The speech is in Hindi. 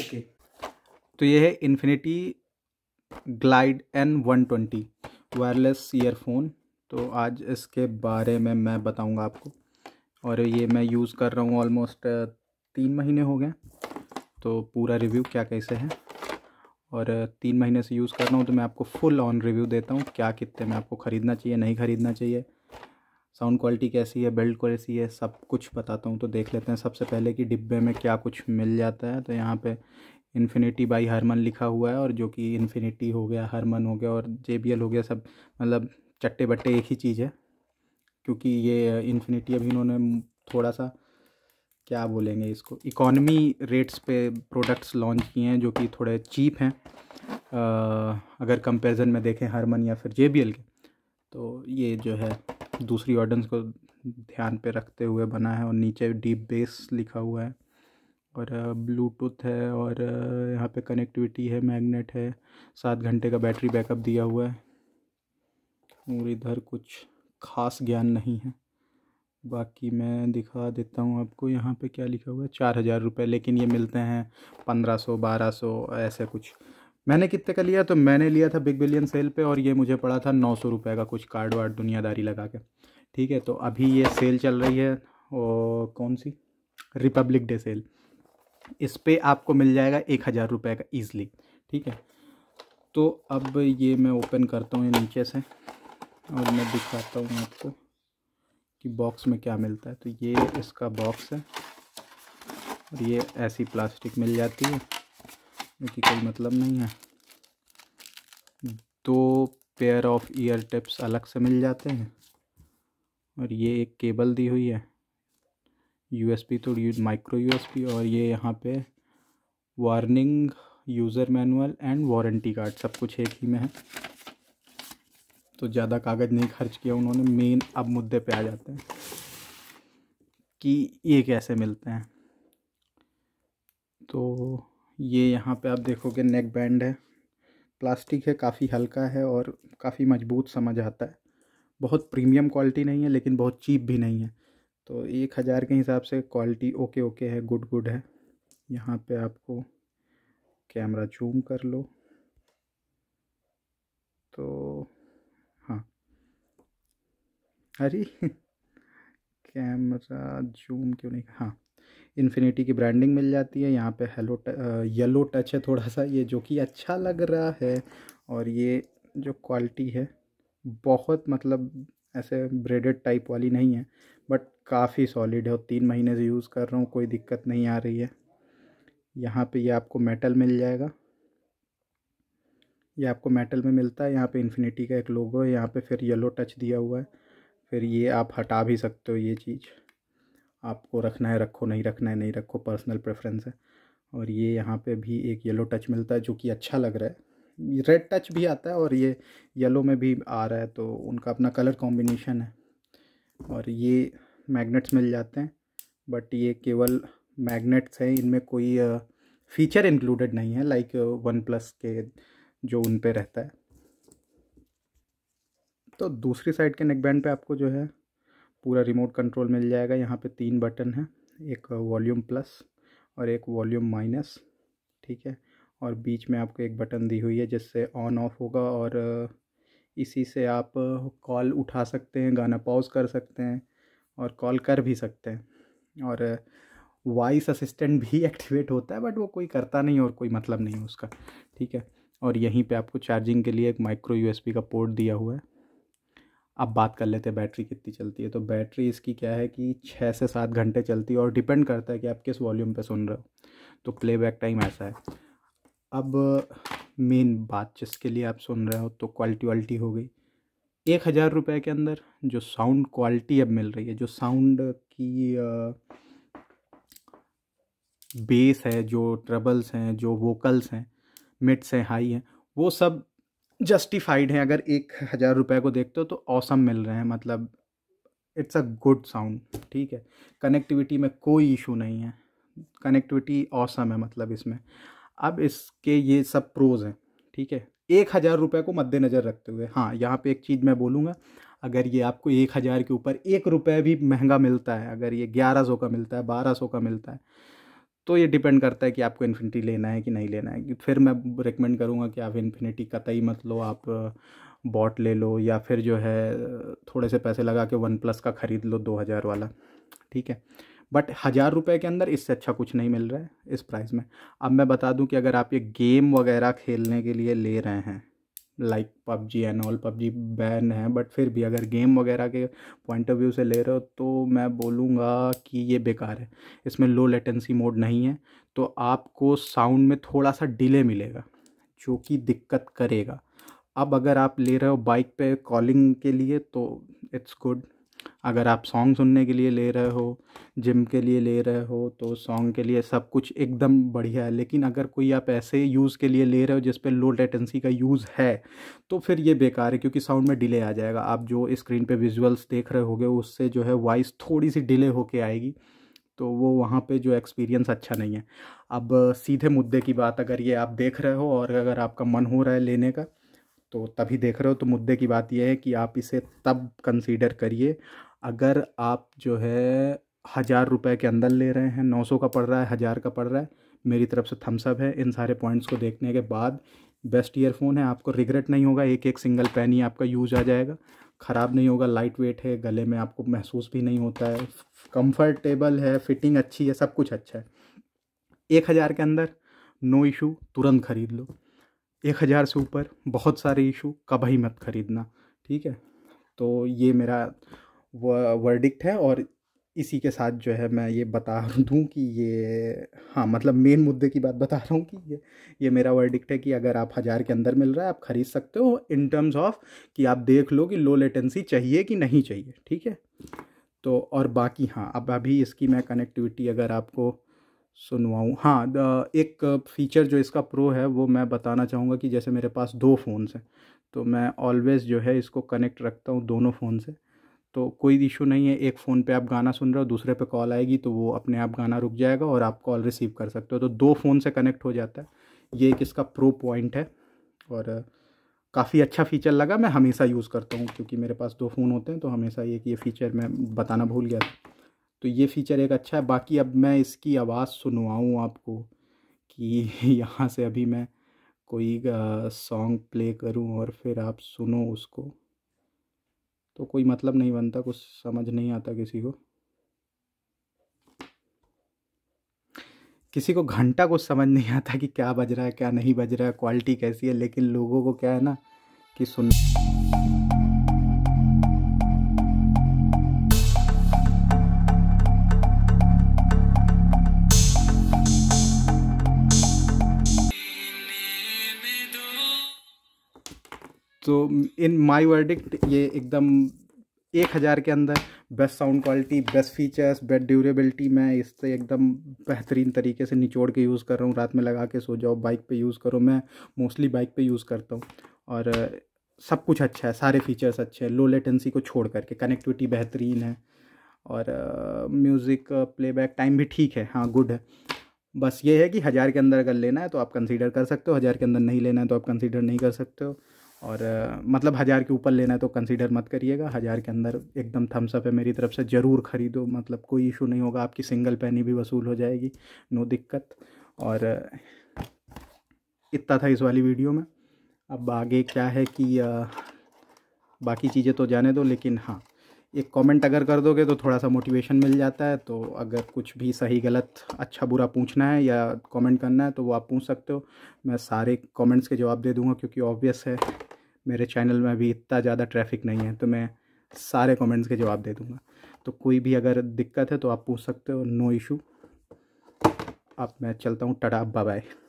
ओके तो ये है infinity glide N one twenty wireless earphone तो आज इसके बारे में मैं बताऊंगा आपको और ये मैं यूज़ कर रहा हूँ ऑलमोस्ट तीन महीने हो गए तो पूरा रिव्यू क्या कैसे है और तीन महीने से यूज़ कर रहा हूँ तो मैं आपको फुल ऑन रिव्यू देता हूँ क्या कितने में आपको ख़रीदना चाहिए नहीं ख़रीदना चाहिए साउंड क्वालिटी कैसी है बिल्ड कैसी है सब कुछ बताता हूँ तो देख लेते हैं सबसे पहले कि डिब्बे में क्या कुछ मिल जाता है तो यहाँ पे इन्फिनिटी बाई हरमन लिखा हुआ है और जो कि इन्फिनिटी हो गया हरमन हो गया और जे हो गया सब मतलब चट्टे बट्टे एक ही चीज़ है क्योंकि ये इन्फिनिटी अभी इन्होंने थोड़ा सा क्या बोलेंगे इसको इकोनमी रेट्स पे प्रोडक्ट्स लॉन्च किए हैं जो कि थोड़े चीप हैं अगर कंपैरिजन में देखें हारमन या फिर जे के तो ये जो है दूसरी ऑडियंस को ध्यान पे रखते हुए बना है और नीचे डीप बेस लिखा हुआ है और ब्लूटूथ है और यहाँ पे कनेक्टिविटी है मैग्नेट है सात घंटे का बैटरी बैकअप दिया हुआ है और इधर कुछ खास ज्ञान नहीं है बाकी मैं दिखा देता हूँ आपको यहाँ पे क्या लिखा हुआ है चार हज़ार रुपये लेकिन ये मिलते हैं पंद्रह सौ बारह सौ ऐसे कुछ मैंने कितने का लिया तो मैंने लिया था बिग बिलियन सेल पे और ये मुझे पड़ा था नौ सौ रुपये का कुछ कार्ड वार्ड दुनियादारी लगा के ठीक है तो अभी ये सेल चल रही है और कौन सी रिपब्लिक डे सेल इस पर आपको मिल जाएगा एक हज़ार रुपये का ईज़िली ठीक है तो अब ये मैं ओपन करता हूँ ये नीचे से और मैं दिखाता हूँ आपको कि बॉक्स में क्या मिलता है तो ये इसका बॉक्स है और ये ऐसी प्लास्टिक मिल जाती है इनकी कोई मतलब नहीं है दो पेयर ऑफ ईयर टिप्स अलग से मिल जाते हैं और ये एक केबल दी हुई है पी तो माइक्रो पी और ये यहाँ पे warning user manual and warranty card सब कुछ एक ही में है तो ज़्यादा कागज़ नहीं खर्च किया उन्होंने मेन अब मुद्दे पे आ जाते हैं कि ये कैसे मिलते हैं तो ये यहाँ पे आप देखोगे नेक बैंड है प्लास्टिक है काफ़ी हल्का है और काफ़ी मजबूत समझ आता है बहुत प्रीमियम क्वालिटी नहीं है लेकिन बहुत चीप भी नहीं है तो एक हज़ार के हिसाब से क्वालिटी ओके ओके है गुड गुड है यहाँ पे आपको कैमरा जूम कर लो तो हाँ अरे कैमरा जूम क्यों नहीं हाँ इन्फिनिटी की ब्रांडिंग मिल जाती है यहाँ पे हेलो येलो टच है थोड़ा सा ये जो कि अच्छा लग रहा है और ये जो क्वालिटी है बहुत मतलब ऐसे ब्रेडेड टाइप वाली नहीं है बट काफ़ी सॉलिड है और तीन महीने से यूज़ कर रहा हूँ कोई दिक्कत नहीं आ रही है यहाँ पे ये आपको मेटल मिल जाएगा ये आपको मेटल में मिलता है यहाँ पे इन्फिनिटी का एक लोगो है यहाँ पे फिर येलो टच दिया हुआ है फिर ये आप हटा भी सकते हो ये चीज़ आपको रखना है रखो नहीं रखना है नहीं रखो पर्सनल प्रेफरेंस है और ये यहाँ पे भी एक येलो टच मिलता है जो कि अच्छा लग रहा है रेड टच भी आता है और ये येलो में भी आ रहा है तो उनका अपना कलर कॉम्बिनेशन है और ये मैग्नेट्स मिल जाते हैं बट ये केवल मैग्नेट्स हैं इनमें कोई फ़ीचर इंक्लूडेड नहीं है लाइक वन प्लस के जो उन पर रहता है तो दूसरी साइड के नेकबैंड पे आपको जो है पूरा रिमोट कंट्रोल मिल जाएगा यहाँ पे तीन बटन है एक वॉल्यूम प्लस और एक वॉल्यूम माइनस ठीक है और बीच में आपको एक बटन दी हुई है जिससे ऑन ऑफ होगा और इसी से आप कॉल उठा सकते हैं गाना पॉज कर सकते हैं और कॉल कर भी सकते हैं और वॉइस असिस्टेंट भी एक्टिवेट होता है बट वो कोई करता नहीं और कोई मतलब नहीं उसका ठीक है और यहीं पे आपको चार्जिंग के लिए एक माइक्रो यूएसबी का पोर्ट दिया हुआ है अब बात कर लेते हैं बैटरी कितनी चलती है तो बैटरी इसकी क्या है कि छः से सात घंटे चलती है और डिपेंड करता है कि आप किस वॉल्यूम पे सुन रहे हो तो प्लेबैक टाइम ऐसा है अब मेन बात जिसके लिए आप सुन रहे हो तो क्वालिटी वाल्टी हो गई एक हज़ार रुपये के अंदर जो साउंड क्वालिटी अब मिल रही है जो साउंड की बेस है जो ट्रबल्स हैं जो वोकल्स हैं मिट्स हैं हाई हैं वो सब जस्टिफाइड हैं अगर एक हज़ार रुपये को देखते हो तो औसम मिल रहे हैं मतलब इट्स अ गुड साउंड ठीक है कनेक्टिविटी में कोई इशू नहीं है कनेक्टिविटी औसम है मतलब इसमें अब इसके ये सब प्रोज़ हैं ठीक है एक हज़ार रुपये को मद्देनज़र रखते हुए हाँ यहाँ पे एक चीज़ मैं बोलूँगा अगर ये आपको एक हज़ार के ऊपर एक रुपये भी महंगा मिलता है अगर ये ग्यारह सौ का मिलता है बारह सौ का मिलता है तो ये डिपेंड करता है कि आपको इन्फिनिटी लेना है कि नहीं लेना है फिर मैं रिकमेंड करूँगा कि आप इन्फिनिटी कतई मत लो आप बॉट ले लो या फिर जो है थोड़े से पैसे लगा के वन प्लस का ख़रीद लो दो हज़ार वाला ठीक है बट हज़ार रुपये के अंदर इससे अच्छा कुछ नहीं मिल रहा है इस प्राइस में अब मैं बता दूं कि अगर आप ये गेम वगैरह खेलने के लिए ले रहे हैं like PUBG and all PUBG ban है बट फिर भी अगर गेम वगैरह के पॉइंट ऑफ व्यू से ले रहे हो तो मैं बोलूँगा कि ये बेकार है इसमें लो लेटेंसी मोड नहीं है तो आपको साउंड में थोड़ा सा डिले मिलेगा जो कि दिक्कत करेगा अब अगर आप ले रहे हो बाइक पे कॉलिंग के लिए तो इट्स गुड अगर आप सॉन्ग सुनने के लिए ले रहे हो जिम के लिए ले रहे हो तो सॉन्ग के लिए सब कुछ एकदम बढ़िया है लेकिन अगर कोई आप ऐसे यूज़ के लिए ले रहे हो जिस पर लो लेटेंसी का यूज़ है तो फिर ये बेकार है क्योंकि साउंड में डिले आ जाएगा आप जो स्क्रीन पे विजुअल्स देख रहे होगे उससे जो है वॉइस थोड़ी सी डिले होके आएगी तो वो वहाँ पे जो एक्सपीरियंस अच्छा नहीं है अब सीधे मुद्दे की बात अगर ये आप देख रहे हो और अगर आपका मन हो रहा है लेने का तो तभी देख रहे हो तो मुद्दे की बात यह है कि आप इसे तब कंसीडर करिए अगर आप जो है हज़ार रुपये के अंदर ले रहे हैं नौ सौ का पड़ रहा है हज़ार का पड़ रहा है मेरी तरफ से थम्सअप है इन सारे पॉइंट्स को देखने के बाद बेस्ट ईयरफोन है आपको रिग्रेट नहीं होगा एक एक सिंगल पेन ही आपका यूज आ जाएगा ख़राब नहीं होगा लाइट वेट है गले में आपको महसूस भी नहीं होता है कंफर्टेबल है फिटिंग अच्छी है सब कुछ अच्छा है एक हज़ार के अंदर नो इशू तुरंत ख़रीद लो एक हज़ार से ऊपर बहुत सारे इशू कभी मत ख़रीदना ठीक है तो ये मेरा वर्डिक्ट है और इसी के साथ जो है मैं ये बता दूं कि ये हाँ मतलब मेन मुद्दे की बात बता रहा हूँ कि ये ये मेरा वर्डिक्ट है कि अगर आप हज़ार के अंदर मिल रहा है आप ख़रीद सकते हो इन टर्म्स ऑफ कि आप देख लो कि लो लेटेंसी चाहिए कि नहीं चाहिए ठीक है तो और बाकी हाँ अब अभी इसकी मैं कनेक्टिविटी अगर आपको सुनवाऊँ हाँ एक फ़ीचर जो इसका प्रो है वो मैं बताना चाहूँगा कि जैसे मेरे पास दो फ़ोन्स हैं तो मैं ऑलवेज़ जो है इसको कनेक्ट रखता हूँ दोनों फ़ोन से तो कोई इशू नहीं है एक फ़ोन पे आप गाना सुन रहे हो दूसरे पे कॉल आएगी तो वो अपने आप गाना रुक जाएगा और आप कॉल रिसीव कर सकते हो तो दो फ़ोन से कनेक्ट हो जाता है ये एक इसका प्रो पॉइंट है और काफ़ी अच्छा फ़ीचर लगा मैं हमेशा यूज़ करता हूँ क्योंकि मेरे पास दो फ़ोन होते हैं तो हमेशा एक ये फ़ीचर मैं बताना भूल गया तो ये फ़ीचर एक अच्छा है बाकी अब मैं इसकी आवाज़ सुनवाऊँ आपको कि यहाँ से अभी मैं कोई सॉन्ग प्ले करूँ और फिर आप सुनो उसको तो कोई मतलब नहीं बनता कुछ समझ नहीं आता किसी को किसी को घंटा कुछ समझ नहीं आता कि क्या बज रहा है क्या नहीं बज रहा है क्वालिटी कैसी है लेकिन लोगों को क्या है ना कि सुन तो इन माई वर्डिक्ट ये एकदम एक हज़ार के अंदर best sound quality best features best durability मैं इससे एकदम बेहतरीन तरीके से निचोड़ के यूज़ कर रहा हूँ रात में लगा के सो जाओ बाइक पे यूज़ करो मैं मोस्टली बाइक पे यूज़ करता हूँ और सब कुछ अच्छा है सारे फीचर्स अच्छे हैं लो लेटेंसी को छोड़ करके कनेक्टिविटी बेहतरीन है और म्यूज़िक प्लेबैक टाइम भी ठीक है हाँ गुड है बस ये है कि हज़ार के अंदर अगर लेना है तो आप कंसीडर कर सकते हो हज़ार के अंदर नहीं लेना है तो आप कंसीडर नहीं कर सकते हो और मतलब हज़ार के ऊपर लेना है तो कंसीडर मत करिएगा हज़ार के अंदर एकदम थम्सअप है मेरी तरफ से ज़रूर ख़रीदो मतलब कोई इशू नहीं होगा आपकी सिंगल पैनी भी वसूल हो जाएगी नो दिक्कत और इतना था इस वाली वीडियो में अब आगे क्या है कि आ, बाकी चीज़ें तो जाने दो लेकिन हाँ एक कमेंट अगर कर दोगे तो थोड़ा सा मोटिवेशन मिल जाता है तो अगर कुछ भी सही गलत अच्छा बुरा पूछना है या कमेंट करना है तो वो आप पूछ सकते हो मैं सारे कमेंट्स के जवाब दे दूंगा क्योंकि ऑब्वियस है मेरे चैनल में अभी इतना ज़्यादा ट्रैफिक नहीं है तो मैं सारे कमेंट्स के जवाब दे दूँगा तो कोई भी अगर दिक्कत है तो आप पूछ सकते हो नो इशू अब मैं चलता हूँ टाटा बाय